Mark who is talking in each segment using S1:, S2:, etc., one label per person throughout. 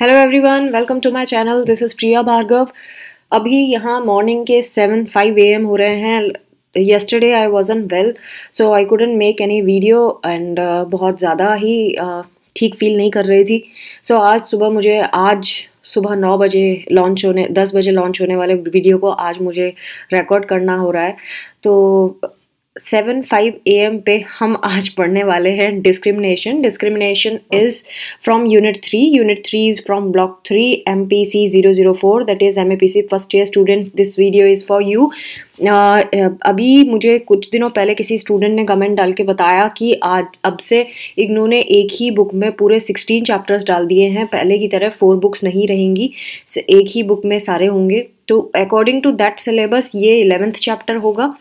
S1: hello everyone welcome to my channel this is Priya Bhargav अभी यहाँ morning के सेवन फाइव ए एम हो रहे हैं yesterday I was an well so I couldn't make any video and बहुत ज़्यादा ही uh, ठीक uh, फील नहीं कर रही थी सो so, आज सुबह मुझे आज सुबह नौ बजे लॉन्च होने दस बजे लॉन्च होने वाले वीडियो को आज मुझे रिकॉर्ड करना हो रहा है तो सेवन फाइव ए एम पे हम आज पढ़ने वाले हैं discrimination discrimination is from unit three unit three is from block three M P C zero zero four that is M A P C first year students this video is for you अभी मुझे कुछ दिनों पहले किसी student ने comment डाल के बताया कि आज अब से इग्नू ने एक ही बुक में पूरे सिक्सटीन चैप्टर्स डाल दिए हैं पहले की तरह फोर बुक्स नहीं रहेंगी एक ही बुक में सारे होंगे तो अकॉर्डिंग टू दैट सिलेबस ये इलेवेंथ चैप्टर होगा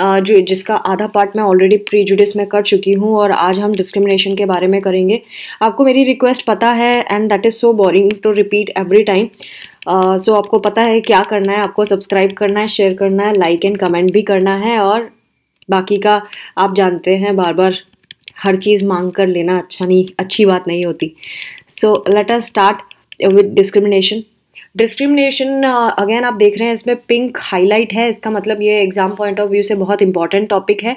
S1: जो जिसका आधा पार्ट मैं ऑलरेडी जुडिस में कर चुकी हूँ और आज हम डिस्क्रिमिनेशन के बारे में करेंगे आपको मेरी रिक्वेस्ट पता है and that is so boring to repeat every time so आपको पता है क्या करना है आपको सब्सक्राइब करना है शेयर करना है लाइक एंड कमेंट भी करना है और बाकी का आप जानते हैं बार बार हर चीज़ मांग कर लेना अच्छा नहीं अच्छी बात नहीं होती so let us start with discrimination discrimination again आप देख रहे हैं इसमें पिंक हाईलाइट है इसका मतलब ये एग्ज़ाम पॉइंट ऑफ व्यू से बहुत इंपॉर्टेंट टॉपिक है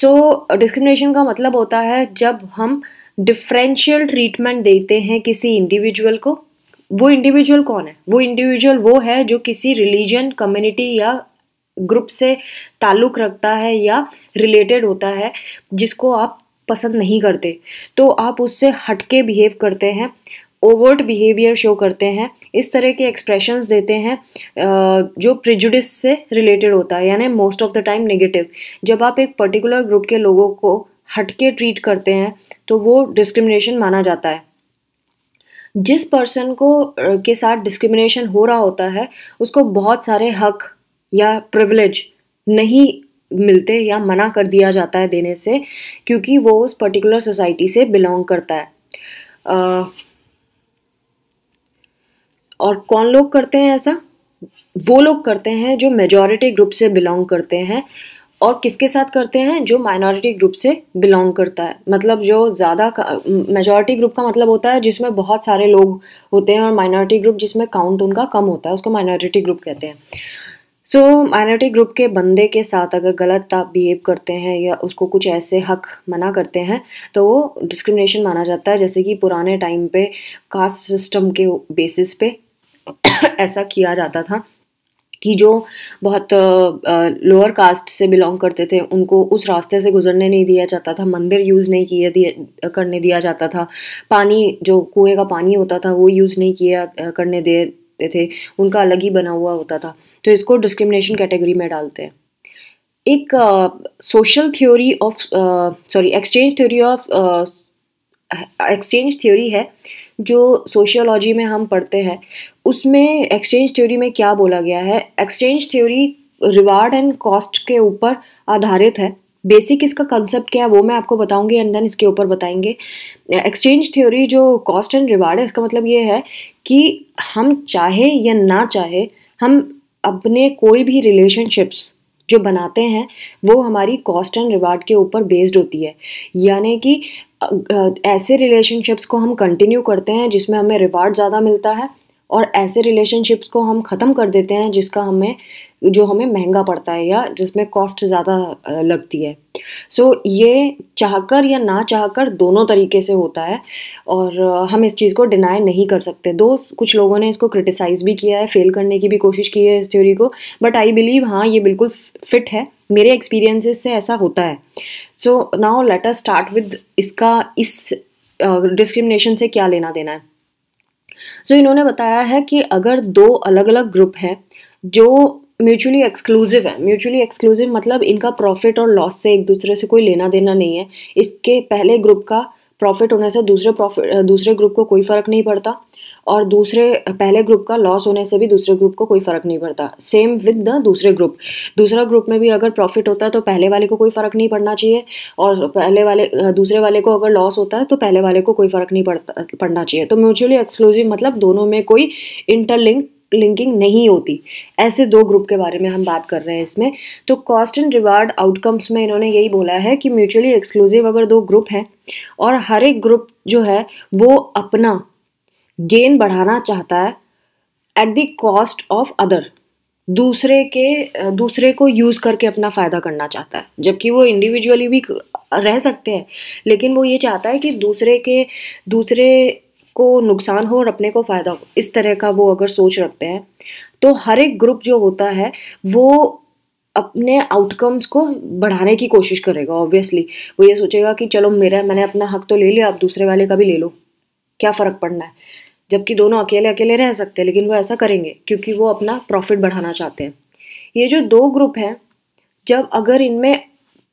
S1: सो so, डिस्क्रिमिनेशन का मतलब होता है जब हम डिफरेंशियल ट्रीटमेंट देते हैं किसी इंडिविजुअल को वो इंडिविजुअल कौन है वो इंडिविजुअल वो है जो किसी रिलीजन कम्युनिटी या ग्रुप से ताल्लुक़ रखता है या रिलेटेड होता है जिसको आप पसंद नहीं करते तो आप उससे हटके बिहेव करते हैं ओवर्ट बिहेवियर शो करते हैं इस तरह के एक्सप्रेशन देते हैं जो प्रिजुडिस से रिलेटेड होता है यानी most of the time negative जब आप एक पर्टिकुलर ग्रुप के लोगों को हटके ट्रीट करते हैं तो वो डिस्क्रिमिनेशन माना जाता है जिस पर्सन को के साथ डिस्क्रिमिनेशन हो रहा होता है उसको बहुत सारे हक या प्रिविलेज नहीं मिलते या मना कर दिया जाता है देने से क्योंकि वो उस पर्टिकुलर सोसाइटी से बिलोंग करता है uh, और कौन लोग करते हैं ऐसा वो लोग करते हैं जो मेजॉरिटी ग्रुप से बिलोंग करते हैं और किसके साथ करते हैं जो माइनॉरिटी ग्रुप से बिलोंग करता है मतलब जो ज़्यादा मेजॉरिटी ग्रुप का मतलब होता है जिसमें बहुत सारे लोग होते हैं और माइनॉरिटी ग्रुप जिसमें काउंट उनका कम होता है उसको माइनॉरिटी ग्रुप कहते हैं सो माइनॉरिटी ग्रुप के बंदे के साथ अगर गलत आप बिहेव करते हैं या उसको कुछ ऐसे हक मना करते हैं तो वो डिस्क्रिमिनेशन माना जाता है जैसे कि पुराने टाइम पे कास्ट सिस्टम के बेसिस पे ऐसा किया जाता था कि जो बहुत लोअर कास्ट से बिलोंग करते थे उनको उस रास्ते से गुजरने नहीं दिया जाता था मंदिर यूज़ नहीं किए दिए करने दिया जाता था पानी जो कुएं का पानी होता था वो यूज़ नहीं किया करने देते थे उनका अलग ही बना हुआ होता था तो इसको डिस्क्रिमिनेशन कैटेगरी में डालते हैं एक social theory of sorry exchange theory of exchange theory है जो सोशियोलॉजी में हम पढ़ते हैं उसमें एक्सचेंज थ्योरी में क्या बोला गया है exchange theory reward and cost के ऊपर आधारित है बेसिक इसका कंसेप्ट क्या है वो मैं आपको बताऊंगी एंड देन इसके ऊपर बताएंगे एक्सचेंज थ्योरी जो कॉस्ट एंड रिवार्ड है इसका मतलब ये है कि हम चाहे या ना चाहे हम अपने कोई भी रिलेशनशिप्स जो बनाते हैं वो हमारी कॉस्ट एंड रिवार्ड के ऊपर बेस्ड होती है यानी कि ऐसे रिलेशनशिप्स को हम कंटिन्यू करते हैं जिसमें हमें रिवार्ड ज़्यादा मिलता है और ऐसे रिलेशनशिप्स को हम ख़त्म कर देते हैं जिसका हमें जो हमें महंगा पड़ता है या जिसमें कॉस्ट ज़्यादा लगती है सो so, ये चाहकर या ना चाहकर दोनों तरीके से होता है और हम इस चीज़ को डिनाई नहीं कर सकते दो कुछ लोगों ने इसको क्रिटिसाइज़ भी किया है फेल करने की भी कोशिश की है इस थ्योरी को बट आई बिलीव हाँ ये बिल्कुल फिट है मेरे एक्सपीरियंसेस से ऐसा होता है so now let us start with इसका इस डिस्क्रिमिनेशन uh, से क्या लेना देना है सो so, इन्होंने बताया है कि अगर दो अलग अलग ग्रुप हैं जो म्यूचुअली एक्सक्लूसिव है म्यूचुअली एक्सक्लूसिव मतलब इनका प्रॉफिट और लॉस से एक दूसरे से कोई लेना देना नहीं है इसके पहले ग्रुप का प्रॉफिट होने से दूसरे प्रॉफिट दूसरे ग्रुप को कोई फ़र्क नहीं पड़ता और दूसरे पहले ग्रुप का लॉस होने से भी दूसरे ग्रुप को कोई फ़र्क नहीं पड़ता सेम विद द दूसरे ग्रुप दूसरा ग्रुप में भी अगर प्रॉफिट होता है तो पहले वाले को कोई फ़र्क नहीं पड़ना चाहिए और पहले वाले दूसरे वाले को अगर लॉस होता है तो पहले वाले को कोई फ़र्क नहीं पड़ता पड़ना चाहिए तो म्यूचुअली एक्सक्लूसिव मतलब दोनों में कोई इंटरलिंक लिंकिंग नहीं होती ऐसे दो ग्रुप के बारे में हम बात कर रहे हैं इसमें तो कॉस्ट एंड रिवार्ड आउटकम्स में इन्होंने यही बोला है कि म्यूचुअली एक्सक्लूसिव अगर दो ग्रुप हैं और हर एक ग्रुप जो है वो अपना गेन बढ़ाना चाहता है at the cost of other दूसरे के दूसरे को यूज़ करके अपना फ़ायदा करना चाहता है जबकि वो इंडिविजुअली भी रह सकते हैं लेकिन वो ये चाहता है कि दूसरे के दूसरे को नुकसान हो और अपने को फ़ायदा हो इस तरह का वो अगर सोच रखते हैं तो हर एक ग्रुप जो होता है वो अपने आउटकम्स को बढ़ाने की कोशिश करेगा ऑब्वियसली वो ये सोचेगा कि चलो मेरा मैंने अपना हक तो ले लिया आप दूसरे वाले का भी ले लो क्या फ़र्क पड़ना है जबकि दोनों अकेले अकेले रह सकते हैं लेकिन वो ऐसा करेंगे क्योंकि वो अपना प्रॉफिट बढ़ाना चाहते हैं ये जो दो ग्रुप हैं जब अगर इनमें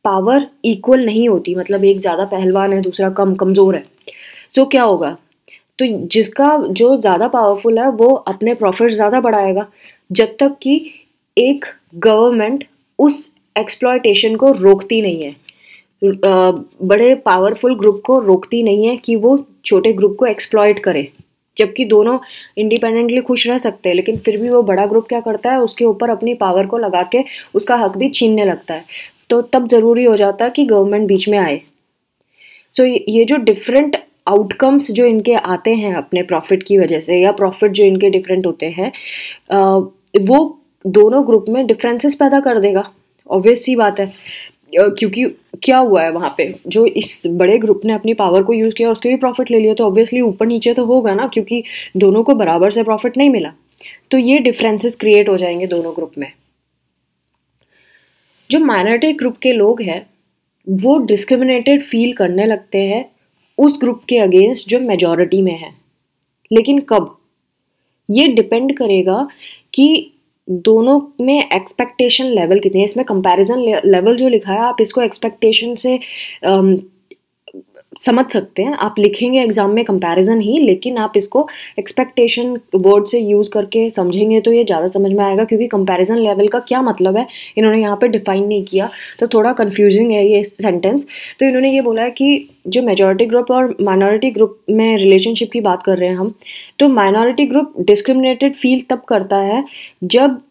S1: पावर इक्वल नहीं होती मतलब एक ज़्यादा पहलवान है दूसरा कम कमज़ोर है सो तो क्या होगा तो जिसका जो ज़्यादा पावरफुल है वो अपने प्रॉफिट ज़्यादा बढ़ाएगा जब तक कि एक गवर्नमेंट उस एक्सप्लॉयटेशन को रोकती नहीं है बड़े पावरफुल ग्रुप को रोकती नहीं है कि वो छोटे ग्रुप को एक्सप्लॉयट करे जबकि दोनों इंडिपेंडेंटली खुश रह सकते हैं लेकिन फिर भी वो बड़ा ग्रुप क्या करता है उसके ऊपर अपनी पावर को लगा के उसका हक भी छीनने लगता है तो तब ज़रूरी हो जाता है कि गवर्नमेंट बीच में आए सो so, ये जो डिफरेंट आउटकम्स जो इनके आते हैं अपने प्रॉफिट की वजह से या प्रॉफिट जो इनके डिफरेंट होते हैं वो दोनों ग्रुप में डिफरेंसेस पैदा कर देगा ऑब्वियस सी बात है क्योंकि क्या हुआ है वहाँ पे जो इस बड़े ग्रुप ने अपनी पावर को यूज़ किया उसके भी प्रॉफिट ले लिया तो ऑब्वियसली ऊपर नीचे तो होगा ना क्योंकि दोनों को बराबर से प्रॉफिट नहीं मिला तो ये डिफरेंसेस क्रिएट हो जाएंगे दोनों ग्रुप में जो माइनॉरिटी ग्रुप के लोग हैं वो डिस्क्रिमिनेटेड फील करने लगते हैं उस ग्रुप के अगेंस्ट जो मेजोरिटी में है लेकिन कब ये डिपेंड करेगा कि दोनों में एक्सपेक्टेशन लेवल कितनी है इसमें कंपैरिजन लेवल जो लिखा है आप इसको एक्सपेक्टेशन से um, समझ सकते हैं आप लिखेंगे एग्ज़ाम में कंपैरिजन ही लेकिन आप इसको एक्सपेक्टेशन वर्ड से यूज़ करके समझेंगे तो ये ज़्यादा समझ में आएगा क्योंकि कंपैरिजन लेवल का क्या मतलब है इन्होंने यहाँ पे डिफाइन नहीं किया तो थोड़ा कंफ्यूजिंग है ये सेंटेंस तो इन्होंने ये बोला है कि जो मेजॉरिटी ग्रुप और माइनॉरिटी ग्रुप में रिलेशनशिप की बात कर रहे हैं हम तो माइनॉरिटी ग्रुप डिस्क्रिमिनेटेड फील तब करता है जब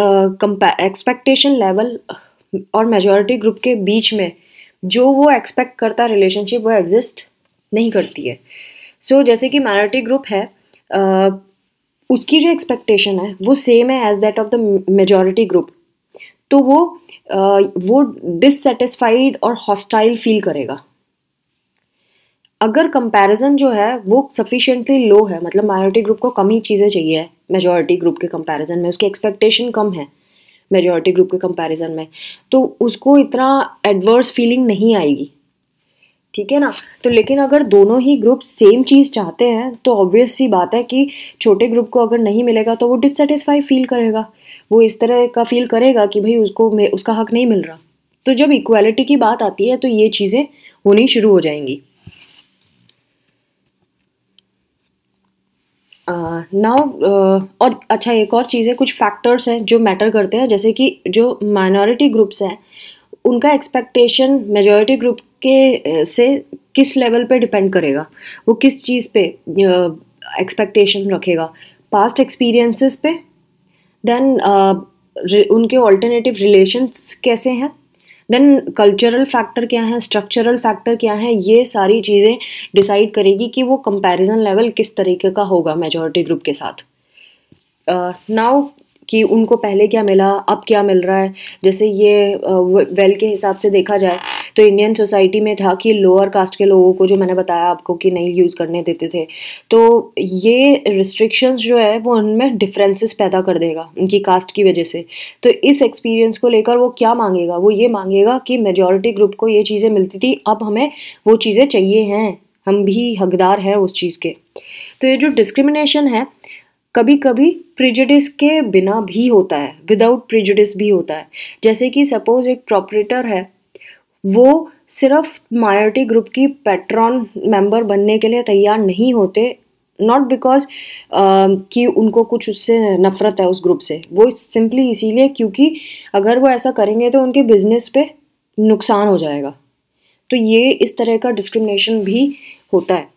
S1: एक्सपेक्टेशन uh, लेवल और मेजॉरिटी ग्रुप के बीच में जो वो एक्सपेक्ट करता है रिलेशनशिप वो एग्जिस्ट नहीं करती है सो so, जैसे कि माइनॉरिटी ग्रुप है uh, उसकी जो एक्सपेक्टेशन है वो सेम है as that of the majority group तो वो uh, वो डिससेटिस्फाइड और हॉस्टाइल फील करेगा अगर कंपैरिजन जो है वो सफिशिएंटली लो है मतलब माइनॉरिटी ग्रुप को कम ही चीज़ें चाहिए मेजॉरिटी ग्रुप के कंपैरिजन में उसकी एक्सपेक्टेशन कम है मेजोरिटी ग्रुप के कंपैरिजन में तो उसको इतना एडवर्स फीलिंग नहीं आएगी ठीक है ना तो लेकिन अगर दोनों ही ग्रुप सेम चीज़ चाहते हैं तो ऑब्वियस सी बात है कि छोटे ग्रुप को अगर नहीं मिलेगा तो वो डिससेटिस्फाई फील करेगा वो इस तरह का फील करेगा कि भाई उसको उसका हक नहीं मिल रहा तो जब इक्वालिटी की बात आती है तो ये चीज़ें होनी शुरू हो जाएंगी नाउ uh, और अच्छा एक और चीज़ है कुछ फैक्टर्स हैं जो मैटर करते हैं जैसे कि जो माइनॉरिटी ग्रुप्स हैं उनका एक्सपेक्टेशन मेजॉरिटी ग्रुप के uh, से किस लेवल पे डिपेंड करेगा वो किस चीज़ पे एक्सपेक्टेशन uh, रखेगा पास्ट एक्सपीरियंसेस पे देन उनके ऑल्टरनेटिव रिलेशंस कैसे हैं देन कल्चरल फैक्टर क्या है स्ट्रक्चरल फैक्टर क्या है ये सारी चीज़ें डिसाइड करेगी कि वो कंपैरिजन लेवल किस तरीके का होगा मेजॉरिटी ग्रुप के साथ नाउ uh, कि उनको पहले क्या मिला अब क्या मिल रहा है जैसे ये वेल के हिसाब से देखा जाए तो इंडियन सोसाइटी में था कि लोअर कास्ट के लोगों को जो मैंने बताया आपको कि नहीं यूज़ करने देते थे तो ये रिस्ट्रिक्शंस जो है वो उनमें डिफरेंसेस पैदा कर देगा उनकी कास्ट की वजह से तो इस एक्सपीरियंस को लेकर वो क्या मांगेगा वो ये मांगेगा कि मेजोरिटी ग्रुप को ये चीज़ें मिलती थी अब हमें वो चीज़ें चाहिए हैं हम भी हकदार हैं उस चीज़ के तो ये जो डिस्क्रिमिनेशन है कभी कभी प्रिजडिस के बिना भी होता है विदाउट प्रिजडिस भी होता है जैसे कि सपोज एक प्रॉपरेटर है वो सिर्फ मायोरिटी ग्रुप की पैट्रॉन मेंबर बनने के लिए तैयार नहीं होते नॉट बिकॉज uh, कि उनको कुछ उससे नफरत है उस ग्रुप से वो सिंपली इसीलिए क्योंकि अगर वो ऐसा करेंगे तो उनके बिजनेस पे नुकसान हो जाएगा तो ये इस तरह का डिस्क्रिमिनेशन भी होता है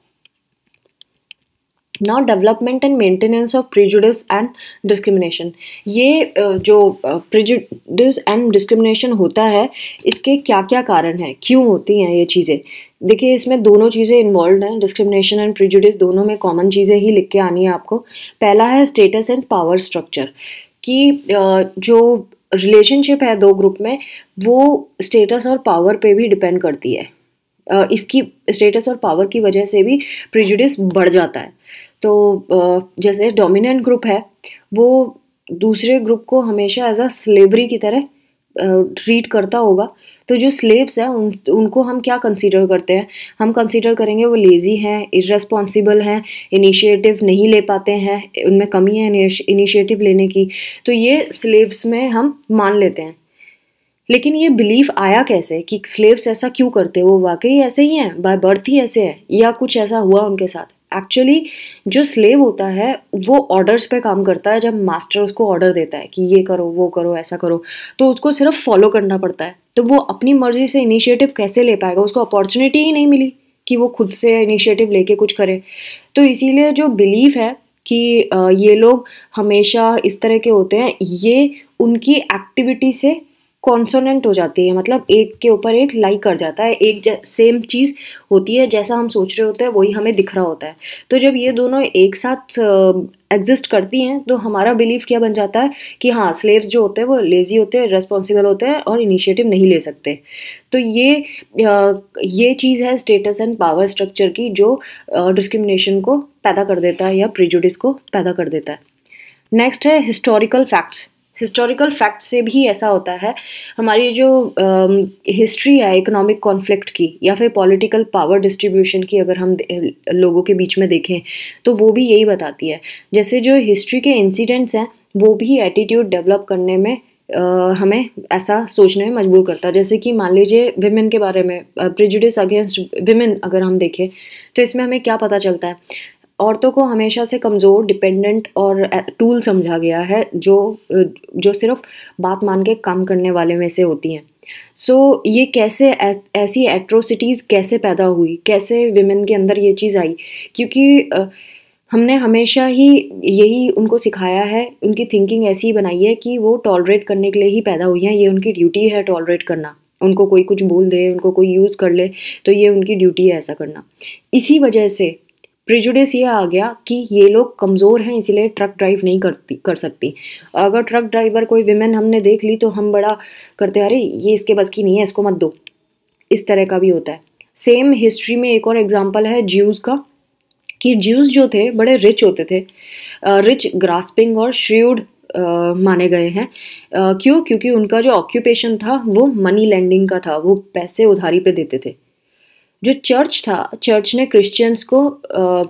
S1: now development and maintenance of prejudice and discrimination ये जो प्रिजुडिस एंड डिस्क्रिमिनेशन होता है इसके क्या क्या कारण हैं क्यों होती हैं ये चीज़ें देखिए इसमें दोनों चीज़ें इन्वॉल्व हैं डिस्क्रिमिनेशन एंड प्रिजुडिस दोनों में कॉमन चीज़ें ही लिख के आनी है आपको पहला है स्टेटस एंड पावर स्ट्रक्चर कि जो रिलेशनशिप है दो ग्रुप में वो स्टेटस और पावर पे भी डिपेंड करती है इसकी स्टेटस और पावर की वजह से भी प्रिजुडिस बढ़ जाता है तो जैसे डोमिनेंट ग्रुप है वो दूसरे ग्रुप को हमेशा एज अ स्लेवरी की तरह ट्रीट करता होगा तो जो स्लेव्स हैं उन उनको हम क्या कंसीडर करते हैं हम कंसीडर करेंगे वो लेज़ी हैं इरेस्पॉन्सिबल हैं इनिशिएटिव नहीं ले पाते हैं उनमें कमी है इनिशिएटिव लेने की तो ये स्लेव्स में हम मान लेते हैं लेकिन ये बिलीफ आया कैसे कि स्लेव्स ऐसा क्यों करते वो वाकई ऐसे ही हैं बाय बर्थ ही ऐसे हैं या कुछ ऐसा हुआ उनके साथ एक्चुअली जो स्लेव होता है वो ऑर्डर्स पे काम करता है जब मास्टर उसको ऑर्डर देता है कि ये करो वो करो ऐसा करो तो उसको सिर्फ फॉलो करना पड़ता है तो वो अपनी मर्जी से इनिशिएटिव कैसे ले पाएगा उसको अपॉर्चुनिटी ही नहीं मिली कि वो खुद से इनिशिएटिव लेके कुछ करे तो इसीलिए जो बिलीफ है कि ये लोग हमेशा इस तरह के होते हैं ये उनकी एक्टिविटी से कॉन्सोनेंट हो जाती है मतलब एक के ऊपर एक लाइक कर जाता है एक सेम चीज़ होती है जैसा हम सोच रहे होते हैं वही हमें दिख रहा होता है तो जब ये दोनों एक साथ एग्जिस्ट करती हैं तो हमारा बिलीव क्या बन जाता है कि हाँ स्लेव्स जो होते हैं वो लेज़ी होते हैं रेस्पॉन्सिबल होते हैं और इनिशिएटिव नहीं ले सकते तो ये ये चीज़ है स्टेटस एंड पावर स्ट्रक्चर की जो डिस्क्रिमिनेशन को पैदा कर देता है या प्रिजुडिस को पैदा कर देता है नेक्स्ट है हिस्टोरिकल फैक्ट्स हिस्टोरिकल फैक्ट से भी ऐसा होता है हमारी जो हिस्ट्री है इकोनॉमिक कॉन्फ्लिक्ट की या फिर पॉलिटिकल पावर डिस्ट्रीब्यूशन की अगर हम लोगों के बीच में देखें तो वो भी यही बताती है जैसे जो हिस्ट्री के इंसिडेंट्स हैं वो भी एटीट्यूड डेवलप करने में Uh, हमें ऐसा सोचने में मजबूर करता है जैसे कि मान लीजिए विमेन के बारे में प्रिजुडिस अगेंस्ट विमेन अगर हम देखें तो इसमें हमें क्या पता चलता है औरतों को हमेशा से कमज़ोर डिपेंडेंट और टूल समझा गया है जो जो सिर्फ बात मान के काम करने वाले में से होती हैं सो so, ये कैसे ऐसी एट्रोसिटीज़ कैसे पैदा हुई कैसे विमेन के अंदर ये चीज़ आई क्योंकि हमने हमेशा ही यही उनको सिखाया है उनकी थिंकिंग ऐसी बनाई है कि वो टॉलरेट करने के लिए ही पैदा हुई हैं ये उनकी ड्यूटी है टॉलरेट करना उनको कोई कुछ बोल दे उनको कोई यूज़ कर ले तो ये उनकी ड्यूटी है ऐसा करना इसी वजह से प्रिजुडिस ये आ गया कि ये लोग कमज़ोर हैं इसलिए ट्रक ड्राइव नहीं करती कर सकती अगर ट्रक ड्राइवर कोई विमेन हमने देख ली तो हम बड़ा करते अरे ये इसके बस की नहीं है इसको मत दो इस तरह का भी होता है सेम हिस्ट्री में एक और एग्जाम्पल है ज्यूज़ का कि ज्यूज़ जो थे बड़े रिच होते थे रिच ग्रास्पिंग और श्रीड माने गए हैं क्यों क्योंकि उनका जो ऑक्यूपेशन था वो मनी लैंडिंग का था वो पैसे उधारी पे देते थे जो चर्च था चर्च ने क्रिश्चियंस को आ,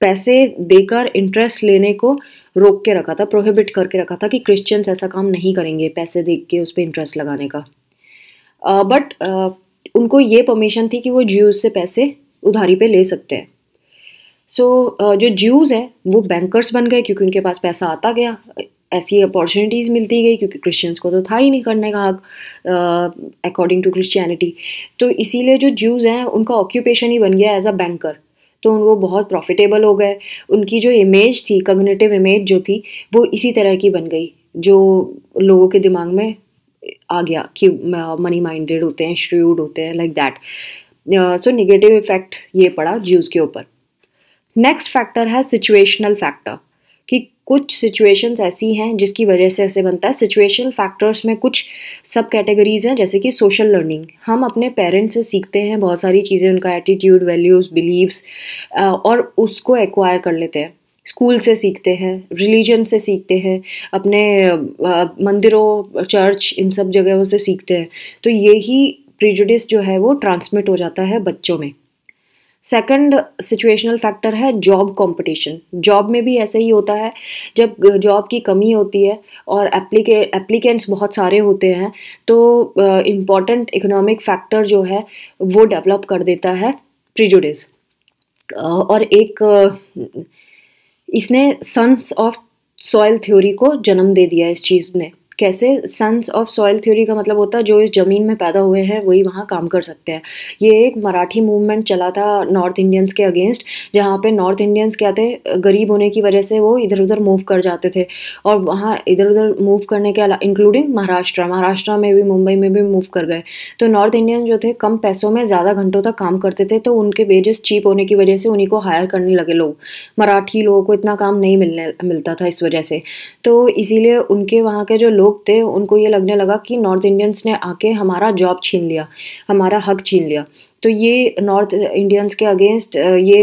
S1: पैसे देकर इंटरेस्ट लेने को रोक के रखा था प्रोहिबिट करके रखा था कि क्रिश्चियंस ऐसा काम नहीं करेंगे पैसे दे के उस पर इंटरेस्ट लगाने का बट उनको ये परमिशन थी कि वो ज्यूज़ से पैसे उधारी पे ले सकते हैं सो so, जो ज्यूज़ हैं वो बैंकर्स बन गए क्योंकि उनके पास पैसा आता गया ऐसी अपॉर्चुनिटीज़ मिलती गई क्योंकि क्रिश्चियंस को तो था ही नहीं करने का हक अकॉर्डिंग टू क्रिश्चियनिटी तो इसीलिए जो ज्यूज़ हैं उनका ऑक्यूपेशन ही बन गया एज अ बैंकर तो वो बहुत प्रॉफिटेबल हो गए उनकी जो इमेज थी कम्युनिटिव इमेज जो थी वो इसी तरह की बन गई जो लोगों के दिमाग में आ गया कि मनी माइंडेड होते हैं श्र्यूड होते हैं like that so negative effect ये पड़ा ज्यूज़ के ऊपर नेक्स्ट फैक्टर है सिचुएशनल फैक्टर कुछ सिचुएशंस ऐसी हैं जिसकी वजह से ऐसे बनता है सिचुएशनल फैक्टर्स में कुछ सब कैटेगरीज हैं जैसे कि सोशल लर्निंग हम अपने पेरेंट्स से सीखते हैं बहुत सारी चीज़ें उनका एटीट्यूड वैल्यूज़ बिलीव्स और उसको एक्वायर कर लेते हैं स्कूल से सीखते हैं रिलीजन से सीखते हैं अपने मंदिरों चर्च इन सब जगहों से सीखते हैं तो यही प्रिजुडिस जो है वो ट्रांसमिट हो जाता है बच्चों में सेकंड सिचुएशनल फैक्टर है जॉब कंपटीशन जॉब में भी ऐसा ही होता है जब जॉब की कमी होती है और एप्लीके एप्लीकेंट्स बहुत सारे होते हैं तो इम्पॉर्टेंट इकोनॉमिक फैक्टर जो है वो डेवलप कर देता है प्रिजुडिस और एक इसने सन्स ऑफ सॉयल थ्योरी को जन्म दे दिया इस चीज़ ने कैसे सन्स ऑफ सॉइल थ्योरी का मतलब होता है जो इस ज़मीन में पैदा हुए हैं वही वहाँ काम कर सकते हैं ये एक मराठी मूवमेंट चला था नॉर्थ इंडियंस के अगेंस्ट जहाँ पे नॉर्थ इंडियंस क्या थे गरीब होने की वजह से वो इधर उधर मूव कर जाते थे और वहाँ इधर उधर मूव करने के अलावा इंक्लूडिंग महाराष्ट्र महाराष्ट्र में भी मुंबई में भी मूव कर गए तो नॉर्थ इंडियन जो थे कम पैसों में ज़्यादा घंटों तक काम करते थे तो उनके वेजेस चीप होने की वजह से उन्हीं को हायर करने लगे लोग मराठी लोगों को इतना काम नहीं मिलने मिलता था इस वजह से तो इसीलिए उनके वहाँ के जो लोग लोग थे उनको ये लगने लगा कि नॉर्थ इंडियंस ने आके हमारा जॉब छीन लिया हमारा हक छीन लिया तो ये नॉर्थ इंडियंस के अगेंस्ट ये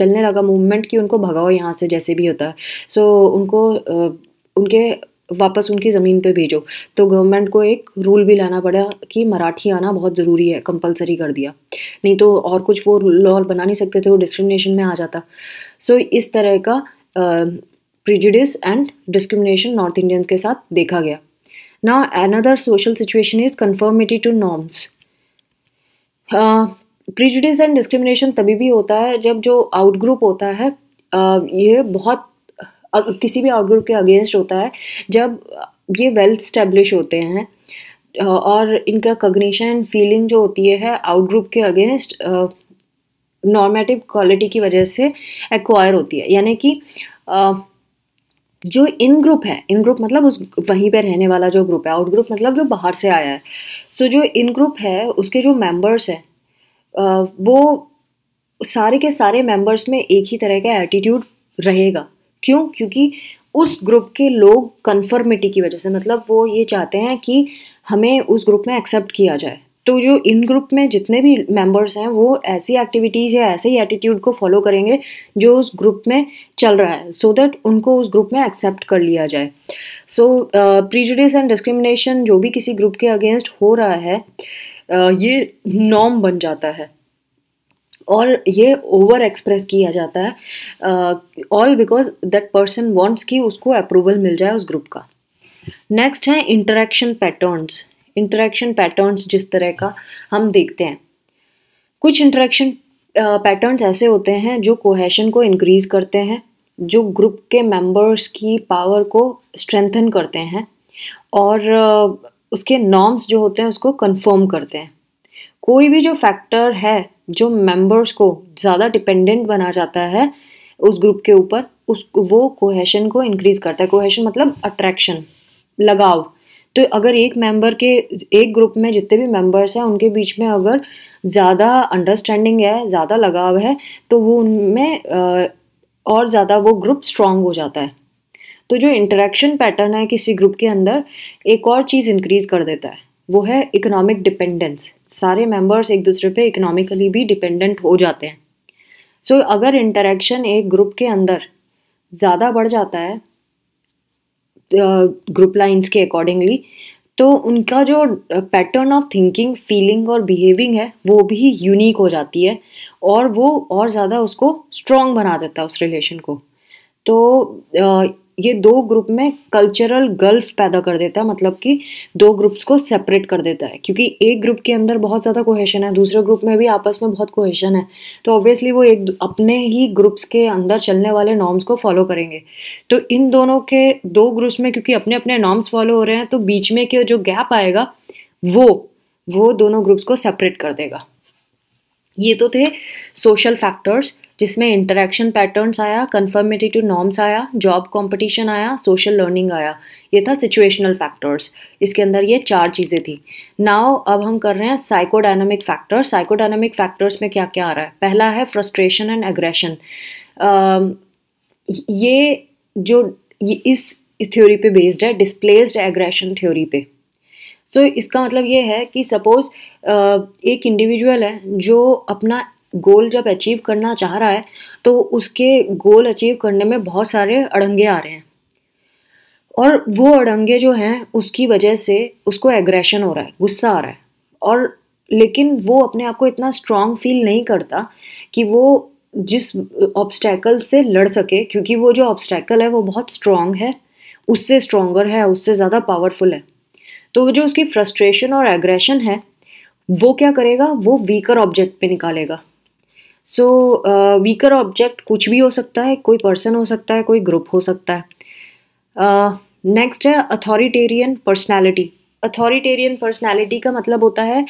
S1: चलने लगा मूवमेंट कि उनको भगाओ यहाँ से जैसे भी होता है सो so, उनको उनके वापस उनकी ज़मीन पे भेजो तो गवर्नमेंट को एक रूल भी लाना पड़ा कि मराठी आना बहुत ज़रूरी है कंपलसरी कर दिया नहीं तो और कुछ वो लॉ बना नहीं सकते थे वो डिस्क्रिमिनेशन में आ जाता सो so, इस तरह का prejudice and discrimination North Indian के साथ देखा गया ना another social situation is conformity to norms prejudice and discrimination तभी भी होता है जब जो आउट ग्रुप होता है uh, ये बहुत uh, किसी भी आउट ग्रुप के अगेंस्ट होता है जब ये वेल स्टैब्लिश होते हैं uh, और इनका कग्निशन फीलिंग जो होती है आउट ग्रुप के अगेंस्ट नॉर्मेटिव क्वालिटी की वजह से एक्वायर होती है यानी कि uh, जो इन ग्रुप है इन ग्रुप मतलब उस वहीं पे रहने वाला जो ग्रुप है आउट ग्रुप मतलब जो बाहर से आया है सो so, जो इन ग्रुप है उसके जो मेंबर्स हैं वो सारे के सारे मेंबर्स में एक ही तरह का एटीट्यूड रहेगा क्यों क्योंकि उस ग्रुप के लोग कन्फर्मिटी की वजह से मतलब वो ये चाहते हैं कि हमें उस ग्रुप में एक्सेप्ट किया जाए तो जो इन ग्रुप में जितने भी मेंबर्स हैं वो ऐसी एक्टिविटीज़ या ऐसे ही एटीट्यूड को फॉलो करेंगे जो उस ग्रुप में चल रहा है सो so दैट उनको उस ग्रुप में एक्सेप्ट कर लिया जाए सो प्रीजुडिस एंड डिस्क्रिमिनेशन जो भी किसी ग्रुप के अगेंस्ट हो रहा है uh, ये नॉर्म बन जाता है और ये ओवर एक्सप्रेस किया जाता है all because that person wants कि उसको अप्रूवल मिल जाए उस ग्रुप का नेक्स्ट है इंटरेक्शन पैटर्न्स इंटरेक्शन पैटर्न्स जिस तरह का हम देखते हैं कुछ इंटरेक्शन पैटर्न्स ऐसे होते हैं जो कोहेशन को इंक्रीज़ करते हैं जो ग्रुप के मेंबर्स की पावर को स्ट्रेंथन करते हैं और उसके नॉर्म्स जो होते हैं उसको कंफर्म करते हैं कोई भी जो फैक्टर है जो मेंबर्स को ज़्यादा डिपेंडेंट बना जाता है उस ग्रुप के ऊपर उस वो कोहेशन को इंक्रीज़ करता है कोहेशन मतलब अट्रैक्शन लगाव तो अगर एक मेंबर के एक ग्रुप में जितने भी मेंबर्स हैं उनके बीच में अगर ज़्यादा अंडरस्टैंडिंग है ज़्यादा लगाव है तो वो उनमें और ज़्यादा वो ग्रुप स्ट्रांग हो जाता है तो जो इंटरेक्शन पैटर्न है किसी ग्रुप के अंदर एक और चीज़ इंक्रीज कर देता है वो है इकोनॉमिक डिपेंडेंस सारे मेंबर्स एक दूसरे पे इकोनॉमिकली भी डिपेंडेंट हो जाते हैं सो so, अगर इंटरेक्शन एक ग्रुप के अंदर ज़्यादा बढ़ जाता है ग्रुप uh, लाइंस के अकॉर्डिंगली तो उनका जो पैटर्न ऑफ थिंकिंग फीलिंग और बिहेविंग है वो भी यूनिक हो जाती है और वो और ज़्यादा उसको स्ट्रॉन्ग बना देता है उस रिलेशन को तो uh, ये दो ग्रुप में कल्चरल गल्फ पैदा कर देता है मतलब कि दो ग्रुप्स को सेपरेट कर देता है क्योंकि एक ग्रुप के अंदर बहुत ज़्यादा कोहेशन है दूसरे ग्रुप में भी आपस में बहुत कोहेशन है तो ऑब्वियसली वो एक अपने ही ग्रुप्स के अंदर चलने वाले नॉर्म्स को फॉलो करेंगे तो इन दोनों के दो ग्रुप्स में क्योंकि अपने अपने नॉर्म्स फॉलो हो रहे हैं तो बीच में के जो गैप आएगा वो वो दोनों ग्रुप्स को सेपरेट कर देगा ये तो थे सोशल फैक्टर्स जिसमें इंटरेक्शन पैटर्न्स आया कन्फर्मिटी टू नॉर्म्स आया जॉब कंपटीशन आया सोशल लर्निंग आया ये था सिचुएशनल फैक्टर्स इसके अंदर ये चार चीज़ें थी नाव अब हम कर रहे हैं साइकोडायनामिक फैक्टर्स साइकोडायनामिक फैक्टर्स में क्या क्या आ रहा है पहला है फ्रस्ट्रेशन एंड एग्रेशन ये जो ये इस थ्योरी पे बेस्ड है डिस्प्लेस्ड एग्रेशन थ्योरी पे सो so, इसका मतलब ये है कि सपोज़ एक इंडिविजुअल है जो अपना गोल जब अचीव करना चाह रहा है तो उसके गोल अचीव करने में बहुत सारे अड़ंगे आ रहे हैं और वो अड़ंगे जो हैं उसकी वजह से उसको एग्रेशन हो रहा है गुस्सा आ रहा है और लेकिन वो अपने आप को इतना स्ट्रांग फील नहीं करता कि वो जिस ऑब्स्टैकल से लड़ सके क्योंकि वो जो ऑब्स्टैकल है वो बहुत स्ट्रांग है उससे स्ट्रांगर है उससे ज़्यादा पावरफुल है तो जो उसकी फ्रस्ट्रेशन और एग्रेशन है वो क्या करेगा वो वीकर ऑब्जेक्ट पे निकालेगा सो वीकर ऑब्जेक्ट कुछ भी हो सकता है कोई पर्सन हो सकता है कोई ग्रुप हो सकता है नेक्स्ट uh, है अथॉरिटेरियन पर्सनैलिटी अथॉरिटेरियन पर्सनैलिटी का मतलब होता है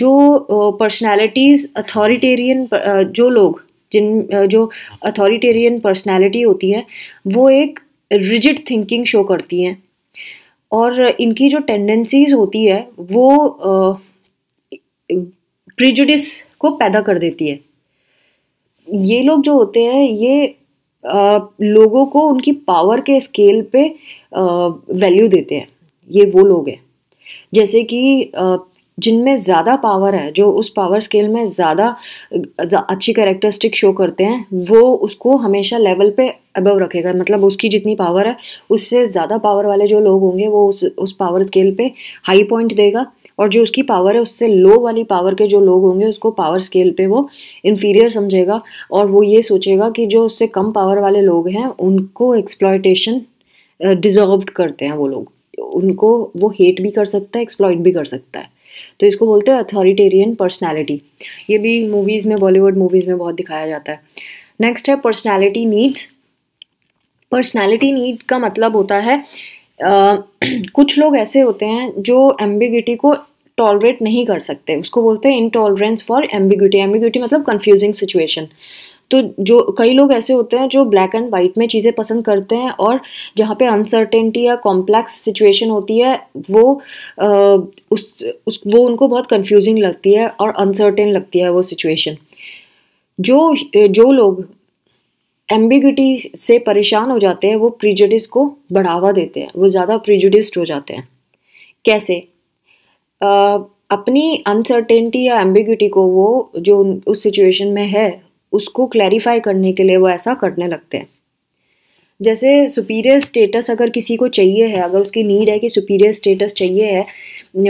S1: जो पर्सनैलिटीज़ uh, अथॉरिटेरियन uh, जो लोग जिन uh, जो अथॉरिटेरियन पर्सनैलिटी होती है वो एक रिजिड थिंकिंग शो करती हैं और इनकी जो टेंडेंसीज होती है वो uh, प्रिजुडिस को पैदा कर देती है ये लोग जो होते हैं ये आ, लोगों को उनकी पावर के स्केल पे वैल्यू देते हैं ये वो लोग हैं जैसे कि जिनमें ज़्यादा पावर है जो उस पावर स्केल में ज़्यादा अच्छी करेक्टरिस्टिक शो करते हैं वो उसको हमेशा लेवल पे अबव रखेगा मतलब उसकी जितनी पावर है उससे ज़्यादा पावर वाले जो लोग होंगे वो उस उस पावर स्केल पे हाई पॉइंट देगा और जो उसकी पावर है उससे लो वाली पावर के जो लोग होंगे उसको पावर स्केल पे वो इन्फीरियर समझेगा और वो ये सोचेगा कि जो उससे कम पावर वाले लोग हैं उनको एक्सप्लॉयटेशन डिजर्व करते हैं वो लोग उनको वो हेट भी कर सकता है एक्सप्लॉयट भी कर सकता है तो इसको बोलते हैं अथॉरिटेरियन पर्सनैलिटी ये भी मूवीज़ में बॉलीवुड मूवीज़ में बहुत दिखाया जाता है नेक्स्ट है पर्सनैलिटी नीड्स पर्सनैलिटी नीड का मतलब होता है आ, कुछ लोग ऐसे होते हैं जो एम्बिगिटी को टॉलरेट नहीं कर सकते उसको बोलते हैं इनटॉलरेंस फॉर एम्बिग्यूटी एम्बिग्यूटी मतलब कन्फ्यूजिंग सिचुएशन तो जो कई लोग ऐसे होते हैं जो ब्लैक एंड वाइट में चीज़ें पसंद करते हैं और जहाँ पे अनसर्टेनिटी या कॉम्प्लेक्स सिचुएशन होती है वो आ, उस, उस वो उनको बहुत कंफ्यूजिंग लगती है और अनसर्टेन लगती है वो सिचुएशन जो जो लोग एम्बिगिटी से परेशान हो जाते हैं वो प्रिजुडिस को बढ़ावा देते हैं वो ज़्यादा प्रिजुडिस्ड हो जाते हैं कैसे अपनी अनसर्टेनिटी या एम्बिग्यूटी को वो जो उस सिचुएशन में है उसको क्लैरिफाई करने के लिए वो ऐसा करने लगते हैं जैसे सुपीरियर स्टेटस अगर किसी को चाहिए है अगर उसकी नीड है कि सुपीरियर स्टेटस चाहिए है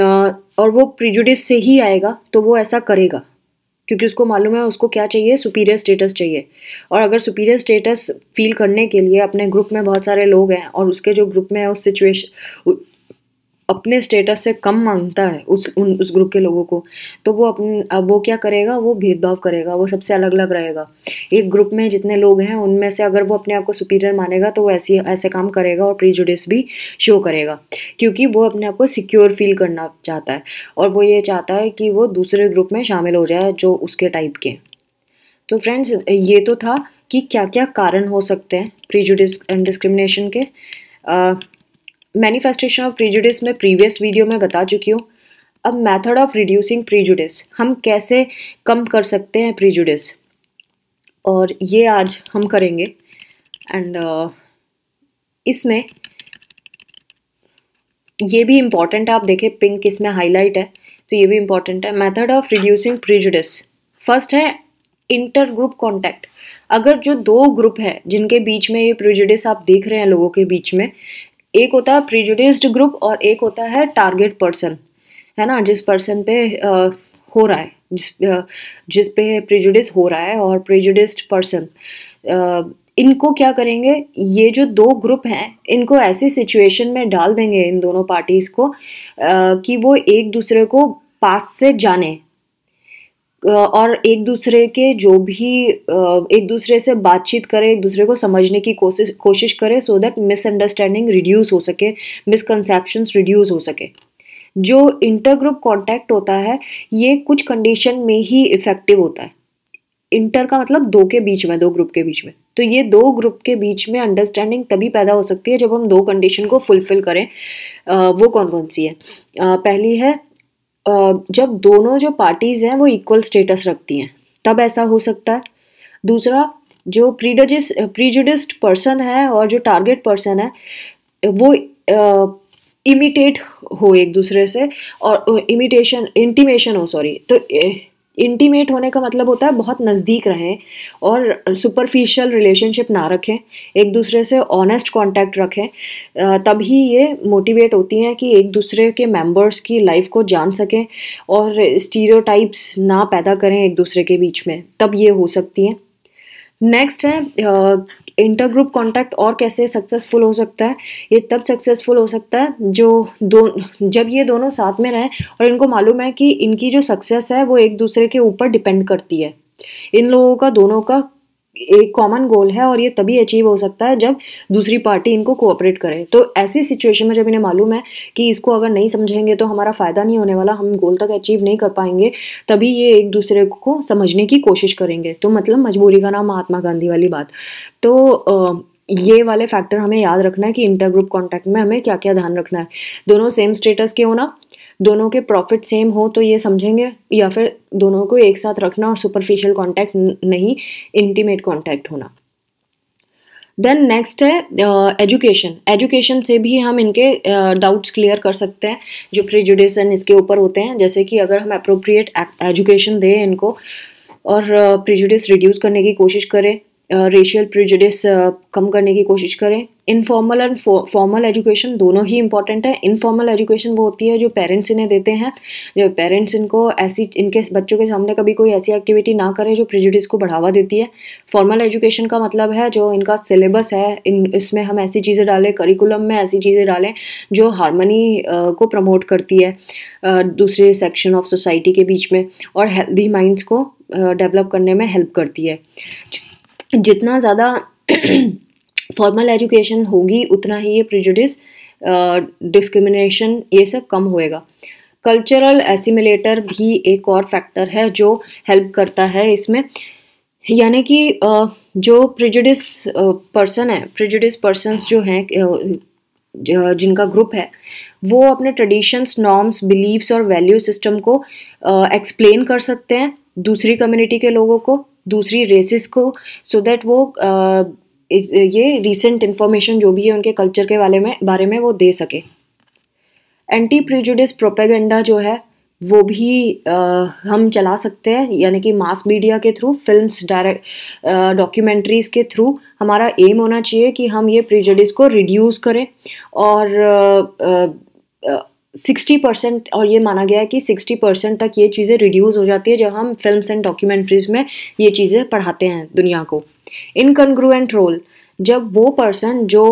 S1: और वो प्रिजुडिस से ही आएगा तो वो ऐसा करेगा क्योंकि उसको मालूम है उसको क्या चाहिए सुपीरियर स्टेटस चाहिए और अगर सुपीरियर स्टेटस फील करने के लिए अपने ग्रुप में बहुत सारे लोग हैं और उसके जो ग्रुप में है उस सिचुएशन अपने स्टेटस से कम मांगता है उस उन उस ग्रुप के लोगों को तो वो अपन अब वो क्या करेगा वो भेदभाव करेगा वो सबसे अलग अलग रहेगा एक ग्रुप में जितने लोग हैं उनमें से अगर वो अपने आप को सुपीरियर मानेगा तो वो ऐसी ऐसे काम करेगा और प्रीजुडिस भी शो करेगा क्योंकि वो अपने आप को सिक्योर फील करना चाहता है और वो ये चाहता है कि वो दूसरे ग्रुप में शामिल हो जाए जो उसके टाइप के तो फ्रेंड्स ये तो था कि क्या क्या कारण हो सकते हैं प्रीजुडिस एंड डिस्क्रिमिनेशन के मैनिफेस्टेशन ऑफ प्रीजुडिस मैं प्रीवियस वीडियो में बता चुकी हूँ अब मेथड ऑफ रिड्यूसिंग प्रीजुडिस हम कैसे कम कर सकते हैं प्रीजुडिस और ये आज हम करेंगे एंड uh, इसमें ये भी इम्पॉर्टेंट है आप देखें पिंक इसमें हाईलाइट है तो ये भी इम्पॉर्टेंट है method of reducing prejudice first है इंटर ग्रुप कॉन्टैक्ट अगर जो दो ग्रुप है जिनके बीच में ये प्रिजुडिस आप देख रहे हैं लोगों के बीच में एक होता है प्रिजुडिस्ड ग्रुप और एक होता है टारगेट पर्सन है ना जिस पर्सन पे आ, हो रहा है जिस जिस पे प्रिजुडिस हो रहा है और प्रिजुडिस्ड पर्सन इनको क्या करेंगे ये जो दो ग्रुप हैं इनको ऐसी सिचुएशन में डाल देंगे इन दोनों पार्टीज़ को आ, कि वो एक दूसरे को पास से जाने और एक दूसरे के जो भी एक दूसरे से बातचीत करें एक दूसरे को समझने की कोशिश कोशिश करें सो दैट मिसअंडरस्टैंडिंग रिड्यूस हो सके मिसकनसेप्शंस रिड्यूस हो सके जो इंटर ग्रुप कॉन्टैक्ट होता है ये कुछ कंडीशन में ही इफ़ेक्टिव होता है इंटर का मतलब दो के बीच में दो ग्रुप के बीच में तो ये दो ग्रुप के बीच में अंडरस्टैंडिंग तभी पैदा हो सकती है जब हम दो कंडीशन को फुलफिल करें आ, वो कौन कौन सी है आ, पहली है जब दोनों जो पार्टीज़ हैं वो इक्वल स्टेटस रखती हैं तब ऐसा हो सकता है दूसरा जो प्रीडजिस प्रीजुडिस्ड पर्सन है और जो टारगेट पर्सन है वो इमिटेट हो एक दूसरे से और इमिटेशन इंटीमेशन हो सॉरी तो इंटीमेट होने का मतलब होता है बहुत नज़दीक रहें और सुपरफिशियल रिलेशनशिप ना रखें एक दूसरे से ऑनेस्ट कांटेक्ट रखें तभी ये मोटिवेट होती हैं कि एक दूसरे के मेंबर्स की लाइफ को जान सकें और स्टीरियोटाइप्स ना पैदा करें एक दूसरे के बीच में तब ये हो सकती हैं नेक्स्ट है इंटर ग्रुप कॉन्टैक्ट और कैसे सक्सेसफुल हो सकता है ये तब सक्सेसफुल हो सकता है जो दो जब ये दोनों साथ में रहें और इनको मालूम है कि इनकी जो सक्सेस है वो एक दूसरे के ऊपर डिपेंड करती है इन लोगों का दोनों का एक कॉमन गोल है और ये तभी अचीव हो सकता है जब दूसरी पार्टी इनको कोऑपरेट करे तो ऐसी सिचुएशन में जब इन्हें मालूम है कि इसको अगर नहीं समझेंगे तो हमारा फ़ायदा नहीं होने वाला हम गोल तक अचीव नहीं कर पाएंगे तभी ये एक दूसरे को समझने की कोशिश करेंगे तो मतलब मजबूरी का नाम महात्मा गांधी वाली बात तो आ, ये वाले फैक्टर हमें याद रखना है कि इंटर ग्रुप कॉन्टैक्ट में हमें क्या क्या ध्यान रखना है दोनों सेम स्टेटस के होना दोनों के प्रॉफिट सेम हो तो ये समझेंगे या फिर दोनों को एक साथ रखना और सुपरफिशियल कॉन्टैक्ट नहीं इंटीमेट कॉन्टैक्ट होना देन नेक्स्ट है एजुकेशन uh, एजुकेशन से भी हम इनके डाउट्स uh, क्लियर कर सकते हैं जो प्रिजुडिसन इसके ऊपर होते हैं जैसे कि अगर हम अप्रोप्रिएट एजुकेशन दें इनको और प्रिजुडिस uh, रिड्यूस करने की कोशिश करें रेशियल प्रिजडिस कम करने की कोशिश करें इनफॉर्मल एंड फॉर्मल एजुकेशन दोनों ही इंपॉर्टेंट है इनफॉर्मल एजुकेशन वो होती है जो पेरेंट्स इन्हें देते हैं जो पेरेंट्स इनको ऐसी इनके बच्चों के सामने कभी कोई ऐसी एक्टिविटी ना करें जो प्रिजडिस को बढ़ावा देती है फॉर्मल एजुकेशन का मतलब है जो इनका सिलेबस है इन इसमें हम ऐसी चीज़ें डालें करिकुलम में ऐसी चीज़ें डालें जो हारमोनी को प्रमोट करती है दूसरे सेक्शन ऑफ सोसाइटी के बीच में और हेल्दी माइंड्स को डेवलप करने में हेल्प करती है जितना ज़्यादा फॉर्मल एजुकेशन होगी उतना ही ये प्रिजुडिस डिस्क्रिमिनेशन uh, ये सब कम होएगा कल्चरल एसिमिलेटर भी एक और फैक्टर है जो हेल्प करता है इसमें यानी कि जो प्रिजुडिस पर्सन है प्रिजुडिस पर्सनस जो हैं जिनका ग्रुप है वो अपने ट्रेडिशंस नॉर्म्स बिलीव्स और वैल्यू सिस्टम को एक्सप्लेन कर सकते हैं दूसरी कम्युनिटी के लोगों को दूसरी रेसिस को सो so दैट वो uh, ये रिसेंट इन्फॉर्मेशन जो भी है उनके कल्चर के वाले में बारे में वो दे सके एंटी प्रिजुडिस प्रोपेगेंडा जो है वो भी आ, uh, हम चला सकते हैं यानी कि मास मीडिया के थ्रू फिल्म्स डायरेक्ट डॉक्यूमेंट्रीज़ के थ्रू हमारा एम होना चाहिए कि हम ये प्रिजुडिस को रिड्यूस करें और आ, uh, आ, uh, सिक्सटी परसेंट और ये माना गया है कि सिक्सटी परसेंट तक ये चीज़ें रिड्यूस हो जाती है जब हम फिल्म्स एंड डॉक्यूमेंट्रीज में ये चीज़ें पढ़ाते हैं दुनिया को इनकनग्रुएंट रोल जब वो पर्सन जो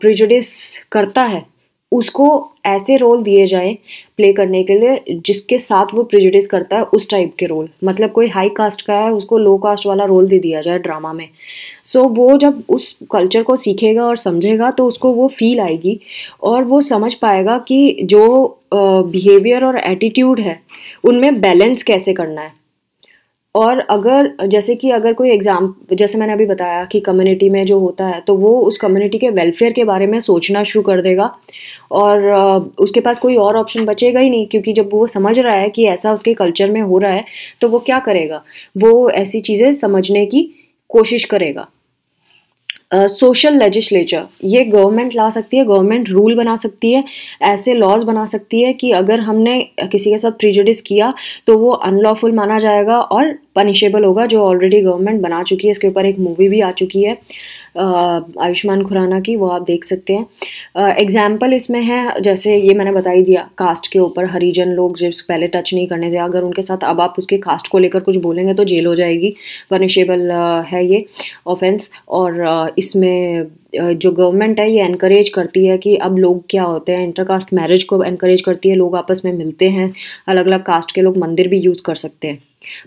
S1: प्रिजुडिस करता है उसको ऐसे रोल दिए जाए प्ले करने के लिए जिसके साथ वो प्रिजुडिस करता है उस टाइप के रोल मतलब कोई हाई कास्ट का है उसको लो कास्ट वाला रोल दे दिया जाए ड्रामा में सो so, वो जब उस कल्चर को सीखेगा और समझेगा तो उसको वो फील आएगी और वो समझ पाएगा कि जो बिहेवियर uh, और एटीट्यूड है उनमें बैलेंस कैसे करना है और अगर जैसे कि अगर कोई एग्ज़ाम जैसे मैंने अभी बताया कि कम्युनिटी में जो होता है तो वो उस कम्युनिटी के वेलफेयर के बारे में सोचना शुरू कर देगा और उसके पास कोई और ऑप्शन बचेगा ही नहीं क्योंकि जब वो समझ रहा है कि ऐसा उसके कल्चर में हो रहा है तो वो क्या करेगा वो ऐसी चीज़ें समझने की कोशिश करेगा सोशल लेजिस्लेचर ये गवर्नमेंट ला सकती है गवर्नमेंट रूल बना सकती है ऐसे लॉज बना सकती है कि अगर हमने किसी के साथ प्रिजुडिस किया तो वो अनलॉफुल माना जाएगा और पनिशेबल होगा जो ऑलरेडी गवर्नमेंट बना चुकी है इसके ऊपर एक मूवी भी आ चुकी है आयुष्मान खुराना की वो आप देख सकते हैं एग्जाम्पल इसमें है जैसे ये मैंने बता ही दिया कास्ट के ऊपर हरिजन लोग जिस पहले टच नहीं करने थे अगर उनके साथ अब आप उसके कास्ट को लेकर कुछ बोलेंगे तो जेल हो जाएगी पनिशेबल है ये ऑफेंस और इसमें जो गवर्नमेंट है ये इनक्रेज करती है कि अब लोग क्या होते हैं इंटरकास्ट मैरिज को इनक्रेज करती है लोग आपस में मिलते हैं अलग अलग कास्ट के लोग मंदिर भी यूज़ कर सकते हैं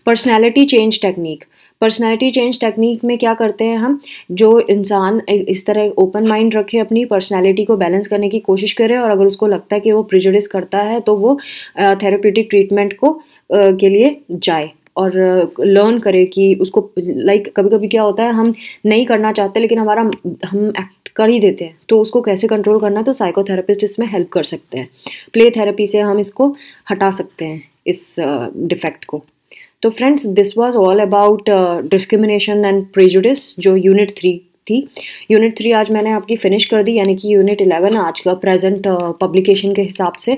S1: personality change technique personality change technique में क्या करते हैं हम जो इंसान इस तरह ओपन माइंड रखे अपनी पर्सनैलिटी को बैलेंस करने की कोशिश करे और अगर उसको लगता है कि वो प्रिजडिस करता है तो वो थेरेप्यूटिक ट्रीटमेंट को के लिए जाए और लर्न करे कि उसको लाइक like, कभी कभी क्या होता है हम नहीं करना चाहते लेकिन हमारा हम एक्ट कर ही देते हैं तो उसको कैसे कंट्रोल करना है तो साइकोथेरेपिस्ट इसमें हेल्प कर सकते हैं प्ले थेरेपी से हम इसको हटा सकते हैं इस डिफेक्ट को तो friends this was all about discrimination and prejudice जो यूनिट थ्री थी यूनिट थ्री आज मैंने आपकी फिनिश कर दी यानी कि यूनिट इलेवन आज का प्रेजेंट पब्लिकेशन uh, के हिसाब से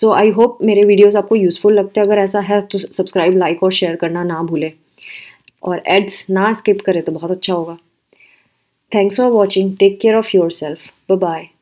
S1: सो आई होप मेरे वीडियोस आपको यूज़फुल लगते हैं अगर ऐसा है तो सब्सक्राइब लाइक और शेयर करना ना भूलें और एड्स ना स्किप करें तो बहुत अच्छा होगा thanks for watching take care of yourself bye